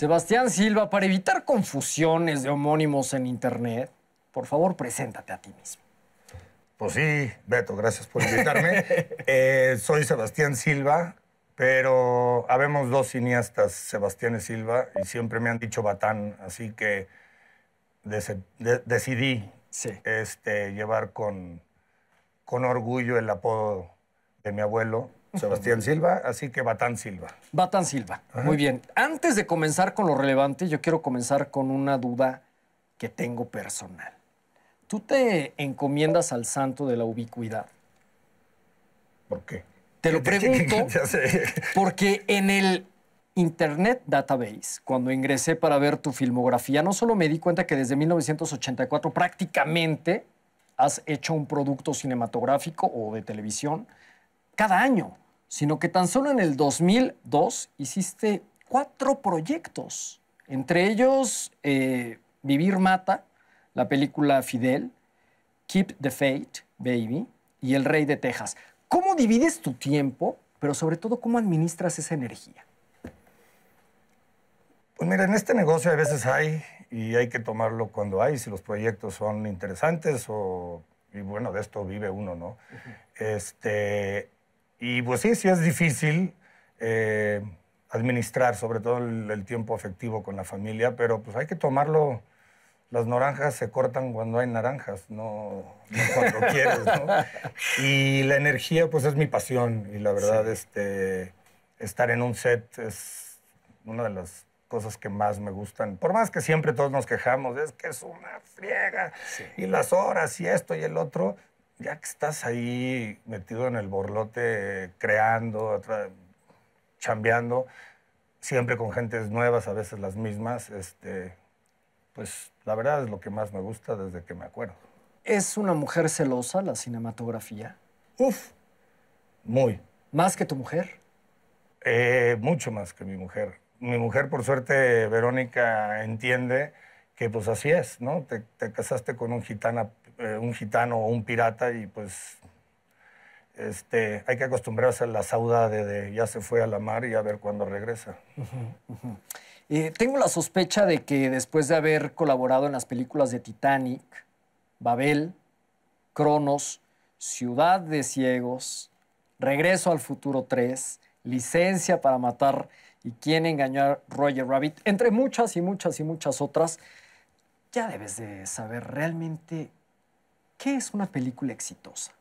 Sebastián Silva, para evitar confusiones de homónimos en Internet, por favor, preséntate a ti mismo. Pues sí, Beto, gracias por invitarme. Eh, soy Sebastián Silva, pero habemos dos cineastas, Sebastián y Silva, y siempre me han dicho Batán, así que decidí este, llevar con orgullo el apodo de mi abuelo, Sebastián Silva, así que Batán Silva. Batán Silva, muy bien. Antes de comenzar con lo relevante, yo quiero comenzar con una duda que tengo personal. ¿Tú te encomiendas al santo de la ubicuidad? ¿Por qué? Te lo pregunto porque en el Internet Database, cuando ingresé para ver tu filmografía, no solo me di cuenta que desde 1984 prácticamente has hecho un producto cinematográfico o de televisión cada año sino que tan solo en el 2002 hiciste cuatro proyectos, entre ellos eh, Vivir Mata, la película Fidel, Keep the Fate, Baby, y El Rey de Texas. ¿Cómo divides tu tiempo, pero sobre todo cómo administras esa energía? Pues mira, en este negocio a veces hay y hay que tomarlo cuando hay, si los proyectos son interesantes o... Y bueno, de esto vive uno, ¿no? Este, y pues sí, sí es difícil eh, administrar, sobre todo el, tiempo afectivo con la familia, pero pues hay que tomarlo. Las naranjas se cortan cuando hay naranjas, no, cuando quieres, ¿no? Y la energía, pues es mi pasión. Y la verdad, este, estar en un set es una de las cosas que más me gustan. Por más que siempre todos nos quejamos, es que es una friega y las horas y esto y el otro, ya que estás ahí metido en el borlote, creando, chambeando, siempre con gentes nuevas, a veces las mismas, este, pues la verdad es lo que más me gusta desde que me acuerdo. ¿Es una mujer celosa la cinematografía? Uf, muy. ¿Más que tu mujer? Eh, mucho más que mi mujer. Mi mujer, por suerte, Verónica, entiende que pues así es, ¿no? Te, te casaste con un gitana eh, un gitano o un pirata y pues este, hay que acostumbrarse a la saudade de ya se fue a la mar y a ver cuándo regresa. tengo la sospecha de que después de haber colaborado en las películas de Titanic, Babel, Cronos, Ciudad de Ciegos, Regreso al Futuro 3, Licencia para Matar y Quién Engañar a Roger Rabbit, entre muchas y muchas y muchas otras, ya debes de saber realmente ¿Qué es una película exitosa?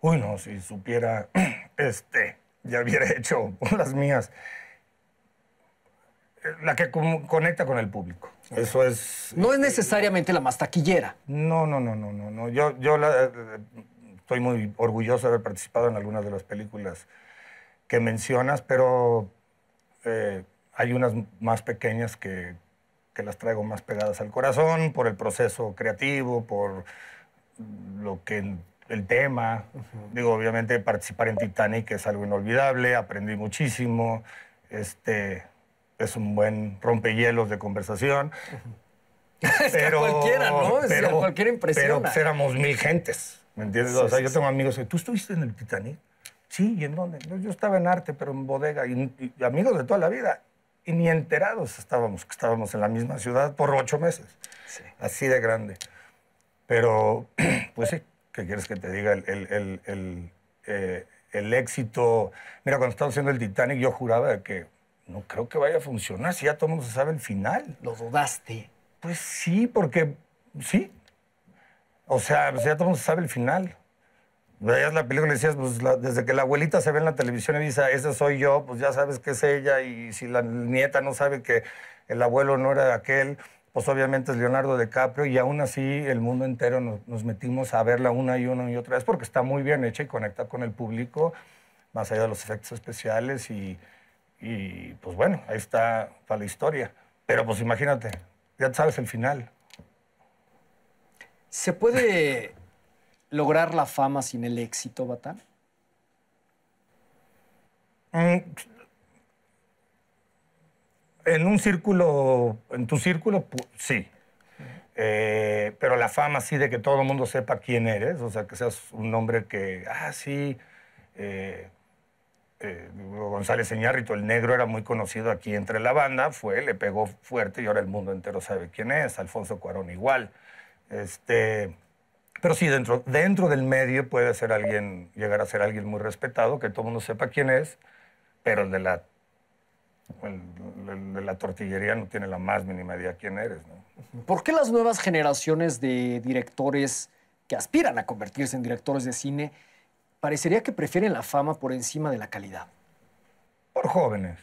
Uy, no, si supiera, este, ya hubiera hecho las mías. La que conecta con el público. Eso es. No es este, necesariamente la más taquillera. No, no, no, no, no. no. Yo, yo eh, estoy muy orgulloso de haber participado en algunas de las películas que mencionas, pero eh, hay unas más pequeñas que que las traigo más pegadas al corazón, por el proceso creativo, por lo que el tema. Digo, obviamente participar en Titanic es algo inolvidable, aprendí muchísimo. Este es un buen rompehielos de conversación. es pero, cualquiera, ¿no? Es pero, cualquiera Pero pues éramos mil gentes, ¿me entiendes? o sea, yo tengo amigos que, ¿tú estuviste en el Titanic? Sí, ¿y en dónde? Yo estaba en arte, pero en bodega, y amigos de toda la vida y ni enterados estábamos, que estábamos en la misma ciudad por ocho meses. Sí. Así de grande. Pero, pues sí, ¿qué quieres que te diga? El, el, el, eh, el, éxito. Mira, cuando estaba haciendo el Titanic, yo juraba que no creo que vaya a funcionar, si ya todo el mundo se sabe el final. ¿Lo dudaste? Pues sí, porque sí. O sea, ya todo el mundo se sabe el final. Veías la película y decías, pues desde que la abuelita se ve en la televisión y dice, ese soy yo, pues ya sabes que es ella. Y si la nieta no sabe que el abuelo no era aquel, pues obviamente es Leonardo DiCaprio. Y aún así el mundo entero nos, metimos a verla una y una y otra vez porque está muy bien hecha y conecta con el público, más allá de los efectos especiales. Y, y pues bueno, ahí está para la historia. Pero pues imagínate, ya sabes el final. ¿Se puede lograr la fama sin el éxito, Batán? Eh, en un círculo, en tu círculo, sí. Eh, pero la fama sí de que todo el mundo sepa quién eres, o sea, que seas un hombre que, ah, sí, eh, González Señarrito, el negro, era muy conocido aquí entre la banda, fue, le pegó fuerte y ahora el mundo entero sabe quién es, Alfonso Cuarón igual. Este, pero sí, dentro, dentro del medio puede ser alguien, llegar a ser alguien muy respetado, que todo el mundo sepa quién es, pero el de la, de la tortillería no tiene la más mínima idea quién eres. ¿Por qué las nuevas generaciones de directores que aspiran a convertirse en directores de cine parecería que prefieren la fama por encima de la calidad? Por jóvenes.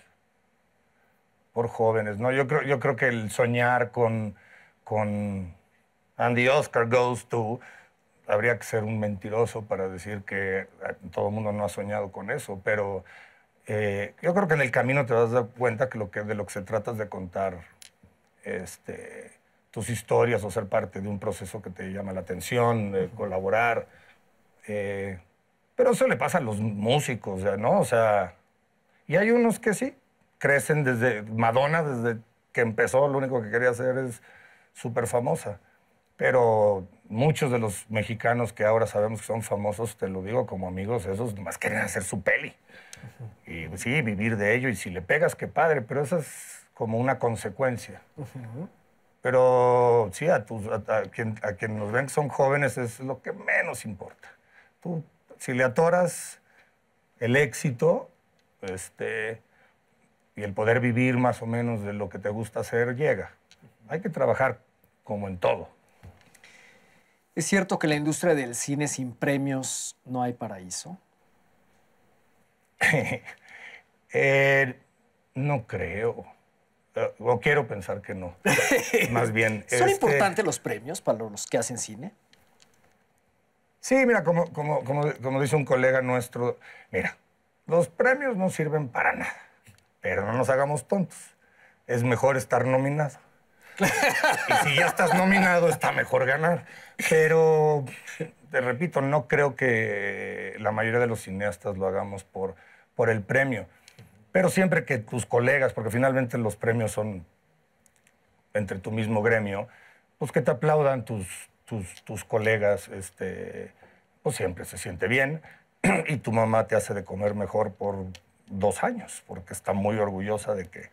Por jóvenes, ¿no? Yo creo, que el soñar con, con Andy Oscar Goes To habría que ser un mentiroso para decir que ah, todo el mundo no ha soñado con eso, pero eh, yo creo que en el camino te vas a dar cuenta que, lo que de lo que se trata es de contar este, tus historias o ser parte de un proceso que te llama la atención, colaborar. Eh, pero eso le pasa a los músicos, ¿no? O sea, y hay unos que sí, crecen desde Madonna, desde que empezó, lo único que quería hacer es súper famosa. Pero muchos de los mexicanos que ahora sabemos que son famosos, te lo digo como amigos, esos más quieren hacer su peli. Y pues, sí, vivir de ello. Y si le pegas, qué padre, pero eso es como una consecuencia. Pero sí, a, tus, a, quien, a, quien, nos ven que son jóvenes es lo que menos importa. Tú, si le atoras el éxito este, y el poder vivir más o menos de lo que te gusta hacer, llega. Hay que trabajar como en todo. ¿Es cierto que la industria del cine sin premios no hay paraíso? Eh, no creo. Eh, o quiero pensar que no. Más bien. ¿Son este, importantes los premios para los que hacen cine? Sí, mira, como, como dice un colega nuestro, mira, los premios no sirven para nada, pero no nos hagamos tontos. Es mejor estar nominado y si ya estás nominado, está mejor ganar. Pero, te repito, no creo que la mayoría de los cineastas lo hagamos por, por el premio. Pero siempre que tus colegas, porque finalmente los premios son entre tu mismo gremio, pues que te aplaudan tus, tus, colegas, este, pues siempre se siente bien. Y tu mamá te hace de comer mejor por dos años, porque está muy orgullosa de que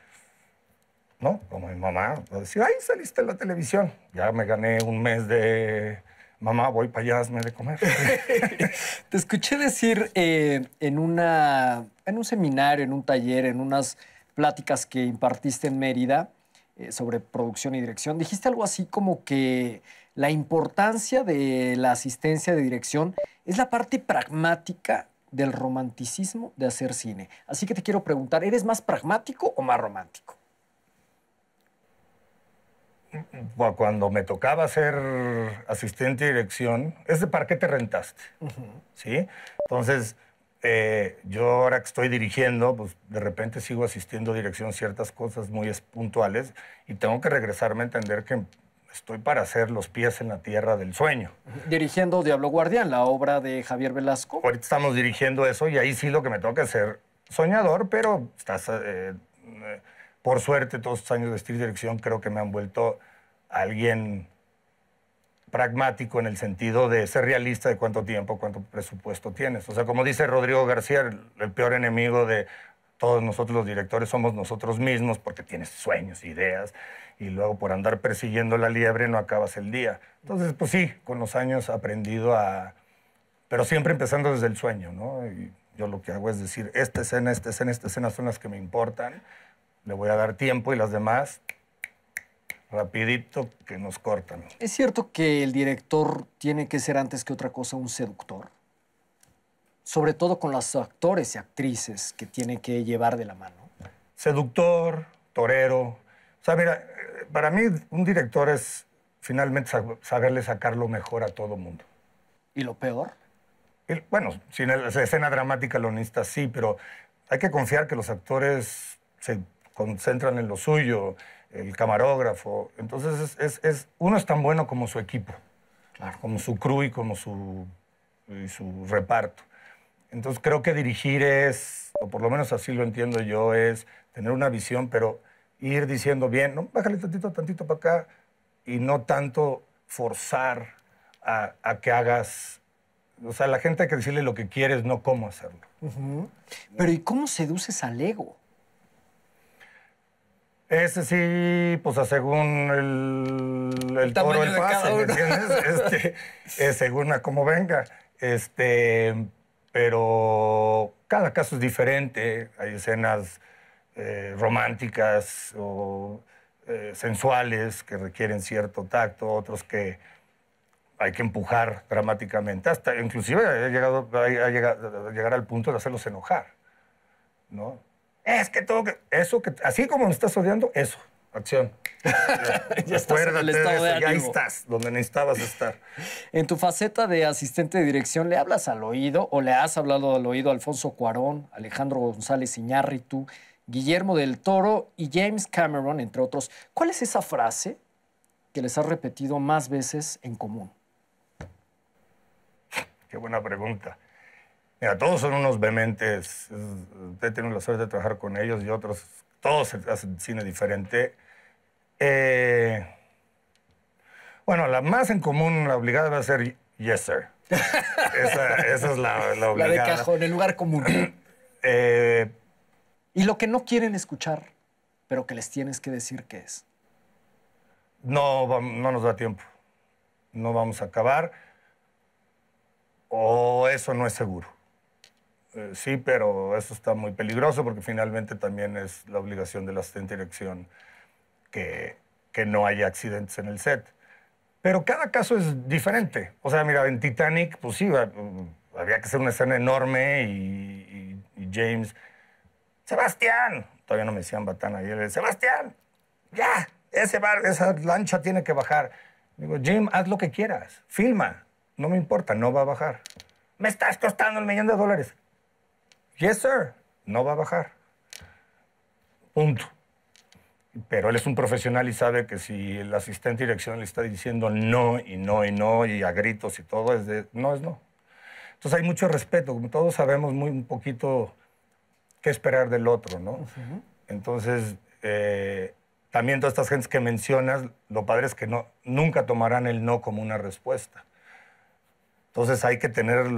¿no? Como mi mamá, decía, ahí saliste en la televisión. Ya me gané un mes de, mamá, voy para allá, hazme de comer. Te escuché decir eh, en, una, en un seminario, en un taller, en unas pláticas que impartiste en Mérida eh, sobre producción y dirección, dijiste algo así como que la importancia de la asistencia de dirección es la parte pragmática del romanticismo de hacer cine. Así que te quiero preguntar, ¿eres más pragmático o más romántico? cuando me tocaba ser asistente de dirección, es de para qué te rentaste, ¿sí? Entonces, eh, yo ahora que estoy dirigiendo, pues de repente sigo asistiendo a dirección ciertas cosas muy puntuales y tengo que regresarme a entender que estoy para hacer los pies en la tierra del sueño. Dirigiendo Diablo Guardián, la obra de Javier Velasco. Ahorita estamos dirigiendo eso y ahí sí lo que me toca es ser soñador, pero estás... Eh, eh, por suerte, todos estos años de vestir dirección creo que me han vuelto alguien pragmático en el sentido de ser realista de cuánto tiempo, cuánto presupuesto tienes. O sea, como dice Rodrigo García, el, peor enemigo de todos nosotros los directores somos nosotros mismos porque tienes sueños, ideas, y luego por andar persiguiendo la liebre no acabas el día. Entonces, pues sí, con los años he aprendido a... Pero siempre empezando desde el sueño, ¿no? Y yo lo que hago es decir, esta escena, esta escena, esta escena son las que me importan le voy a dar tiempo y las demás, rapidito, que nos cortan. ¿Es cierto que el director tiene que ser antes que otra cosa un seductor? Sobre todo con los actores y actrices que tiene que llevar de la mano. Seductor, torero. O sea, mira, para mí un director es finalmente saberle sacar lo mejor a todo mundo. ¿Y lo peor? Y, bueno, sin la escena dramática lo necesita, sí, pero hay que confiar que los actores se concentran en lo suyo, el camarógrafo. Entonces, es, es, uno es tan bueno como su equipo, como su crew y como su, su reparto. Entonces, creo que dirigir es, o por lo menos así lo entiendo yo, es tener una visión, pero ir diciendo, bien, no, bájale tantito, tantito para acá, y no tanto forzar a, a que hagas o sea, la gente hay que decirle lo que quieres, no cómo hacerlo. Pero ¿y cómo seduces al ego? Ese sí, pues según el, toro el pase, ¿me entiendes? Este, eh, según a cómo venga. Este, pero cada caso es diferente. Hay escenas eh, románticas o eh, sensuales que requieren cierto tacto, otros que hay que empujar dramáticamente. Hasta inclusive llegado, a llegar al punto de hacerlos enojar, ¿no? es que todo que... Eso que... Así como me estás odiando, eso. Acción. ya estás estás, donde necesitabas estar. En tu faceta de asistente de dirección, ¿le hablas al oído o le has hablado al oído a Alfonso Cuarón, Alejandro González Iñárritu, Guillermo del Toro y James Cameron, entre otros? ¿Cuál es esa frase que les has repetido más veces en común? Qué buena pregunta. Mira, todos son unos vehementes. Usted tiene la suerte de trabajar con ellos y otros. Todos hacen cine diferente. Eh, bueno, la más en común, la obligada va a ser Yes, sir. esa, es la, obligada. La de cajón, el lugar común. Eh, y lo que no quieren escuchar, pero que les tienes que decir qué es. No, no nos da tiempo. No vamos a acabar. O eso no es seguro. Eh, sí, pero eso está muy peligroso porque finalmente también es la obligación del asistente de dirección que, que no haya accidentes en el set. Pero cada caso es diferente. O sea, mira, en Titanic, pues sí, mm, había que hacer una escena enorme y, James, Sebastián, todavía no me decían Batana, ayer Sebastián, ya, ese bar, esa lancha tiene que bajar. Digo, Jim, haz lo que quieras, filma, no me importa, no va a bajar. Me estás costando el millón de dólares. Yes, sir. No va a bajar. Punto. Pero él es un profesional y sabe que si el asistente direccional le está diciendo no y no y no y a gritos y todo, es de no es no. Entonces hay mucho respeto. Como todos sabemos muy un poquito qué esperar del otro, ¿no? Entonces, eh, también todas estas gentes que mencionas, lo padre es que no, nunca tomarán el no como una respuesta. Entonces hay que tener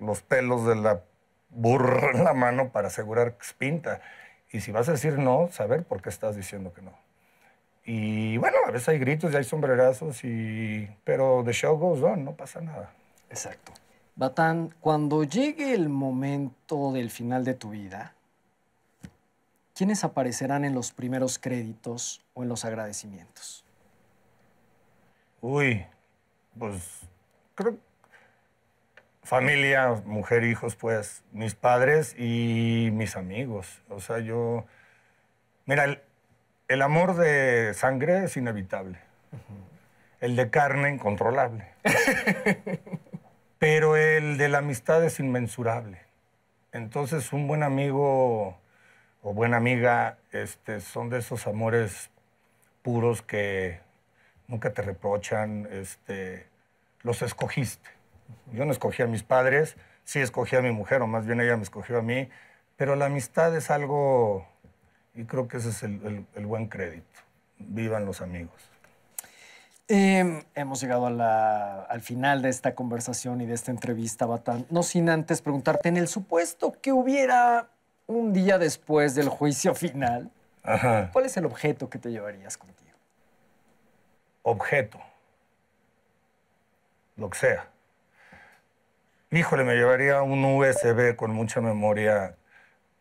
los pelos de la burro la mano para asegurar que pinta. Y si vas a decir no, saber por qué estás diciendo que no. Y bueno, a veces hay gritos y hay sombrerazos, y... pero the show goes on, no pasa nada. Exacto. Batán, cuando llegue el momento del final de tu vida, ¿quiénes aparecerán en los primeros créditos o en los agradecimientos? Uy, pues creo familia, mujer, hijos, pues, mis padres y mis amigos. O sea, yo... Mira, el, amor de sangre es inevitable. El de carne, incontrolable. Pero el de la amistad es inmensurable. Entonces, un buen amigo o buena amiga este, son de esos amores puros que nunca te reprochan, este, los escogiste. Yo no escogí a mis padres, sí escogí a mi mujer, o más bien ella me escogió a mí, pero la amistad es algo, y creo que ese es el, buen crédito. Vivan los amigos. Em, hemos llegado al final de esta conversación y de esta entrevista, Batán. No sin antes preguntarte, en el supuesto que hubiera un día después del juicio final, ¿cuál es el objeto que te llevarías contigo? Objeto. Lo que sea. Híjole, me llevaría un USB con mucha memoria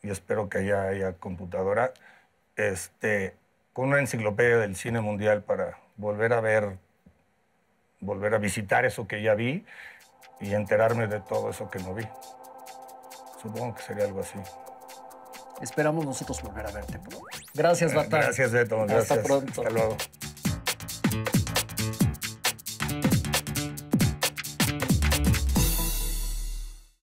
y espero que haya computadora. Este, con una enciclopedia del cine mundial para volver a ver, volver a visitar eso que ya vi y enterarme de todo eso que no vi. Supongo que sería algo así. Esperamos nosotros volver a verte Gracias, Batán. Gracias, Beto. Hasta pronto. Hasta luego.